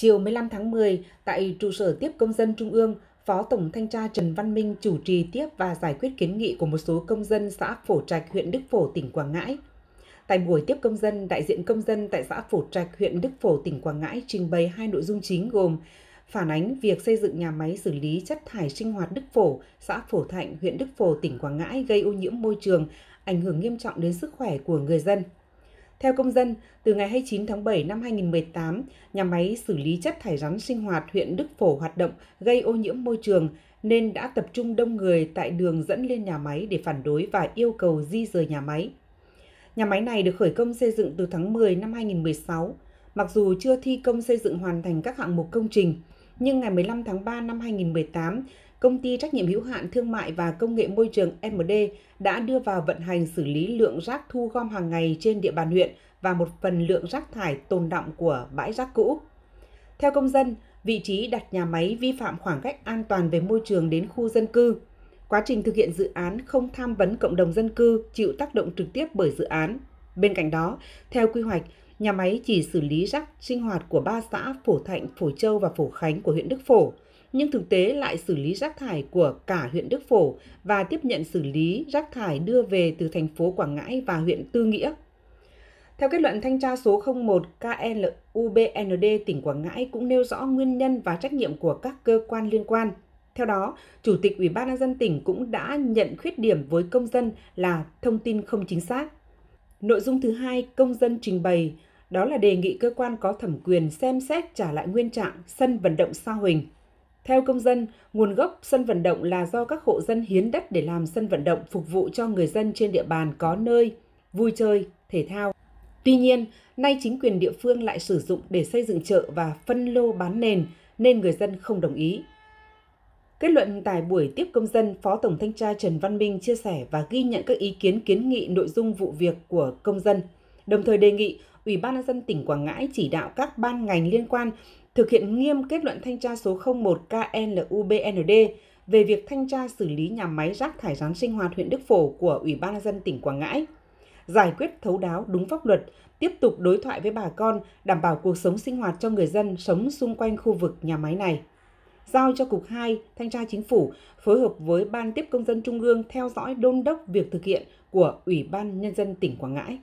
Chiều 15 tháng 10, tại trụ sở tiếp công dân Trung ương, Phó Tổng Thanh tra Trần Văn Minh chủ trì tiếp và giải quyết kiến nghị của một số công dân xã Phổ Trạch, huyện Đức Phổ, tỉnh Quảng Ngãi. Tại buổi tiếp công dân, đại diện công dân tại xã Phổ Trạch, huyện Đức Phổ, tỉnh Quảng Ngãi trình bày hai nội dung chính gồm phản ánh việc xây dựng nhà máy xử lý chất thải sinh hoạt Đức Phổ, xã Phổ Thạnh, huyện Đức Phổ, tỉnh Quảng Ngãi gây ô nhiễm môi trường, ảnh hưởng nghiêm trọng đến sức khỏe của người dân. Theo công dân, từ ngày 29 tháng 7 năm 2018, nhà máy xử lý chất thải rắn sinh hoạt huyện Đức Phổ hoạt động gây ô nhiễm môi trường nên đã tập trung đông người tại đường dẫn lên nhà máy để phản đối và yêu cầu di rời nhà máy. Nhà máy này được khởi công xây dựng từ tháng 10 năm 2016. Mặc dù chưa thi công xây dựng hoàn thành các hạng mục công trình, nhưng ngày 15 tháng 3 năm 2018, công ty trách nhiệm hữu hạn thương mại và công nghệ môi trường MD đã đưa vào vận hành xử lý lượng rác thu gom hàng ngày trên địa bàn huyện và một phần lượng rác thải tồn động của bãi rác cũ. Theo công dân, vị trí đặt nhà máy vi phạm khoảng cách an toàn về môi trường đến khu dân cư. Quá trình thực hiện dự án không tham vấn cộng đồng dân cư chịu tác động trực tiếp bởi dự án. Bên cạnh đó, theo quy hoạch, nhà máy chỉ xử lý rác sinh hoạt của ba xã Phổ Thạnh, Phổ Châu và Phổ Khánh của huyện Đức Phổ – nhưng thực tế lại xử lý rác thải của cả huyện Đức Phổ và tiếp nhận xử lý rác thải đưa về từ thành phố Quảng Ngãi và huyện Tư Nghĩa. Theo kết luận thanh tra số 01 KNUBND tỉnh Quảng Ngãi cũng nêu rõ nguyên nhân và trách nhiệm của các cơ quan liên quan. Theo đó, Chủ tịch Ủy ban nhân dân tỉnh cũng đã nhận khuyết điểm với công dân là thông tin không chính xác. Nội dung thứ hai công dân trình bày đó là đề nghị cơ quan có thẩm quyền xem xét trả lại nguyên trạng sân vận động Sa Huỳnh. Theo công dân, nguồn gốc sân vận động là do các hộ dân hiến đất để làm sân vận động phục vụ cho người dân trên địa bàn có nơi vui chơi, thể thao. Tuy nhiên, nay chính quyền địa phương lại sử dụng để xây dựng chợ và phân lô bán nền nên người dân không đồng ý. Kết luận tại buổi tiếp công dân, Phó Tổng Thanh tra Trần Văn Minh chia sẻ và ghi nhận các ý kiến kiến nghị nội dung vụ việc của công dân, đồng thời đề nghị Ủy ban nhân dân tỉnh Quảng Ngãi chỉ đạo các ban ngành liên quan thực hiện nghiêm kết luận thanh tra số 01 KNUBND về việc thanh tra xử lý nhà máy rác thải rắn sinh hoạt huyện Đức Phổ của Ủy ban nhân dân tỉnh Quảng Ngãi, giải quyết thấu đáo đúng pháp luật, tiếp tục đối thoại với bà con, đảm bảo cuộc sống sinh hoạt cho người dân sống xung quanh khu vực nhà máy này. Giao cho Cục 2, Thanh tra Chính phủ phối hợp với Ban tiếp công dân Trung ương theo dõi đôn đốc việc thực hiện của Ủy ban Nhân dân tỉnh Quảng Ngãi.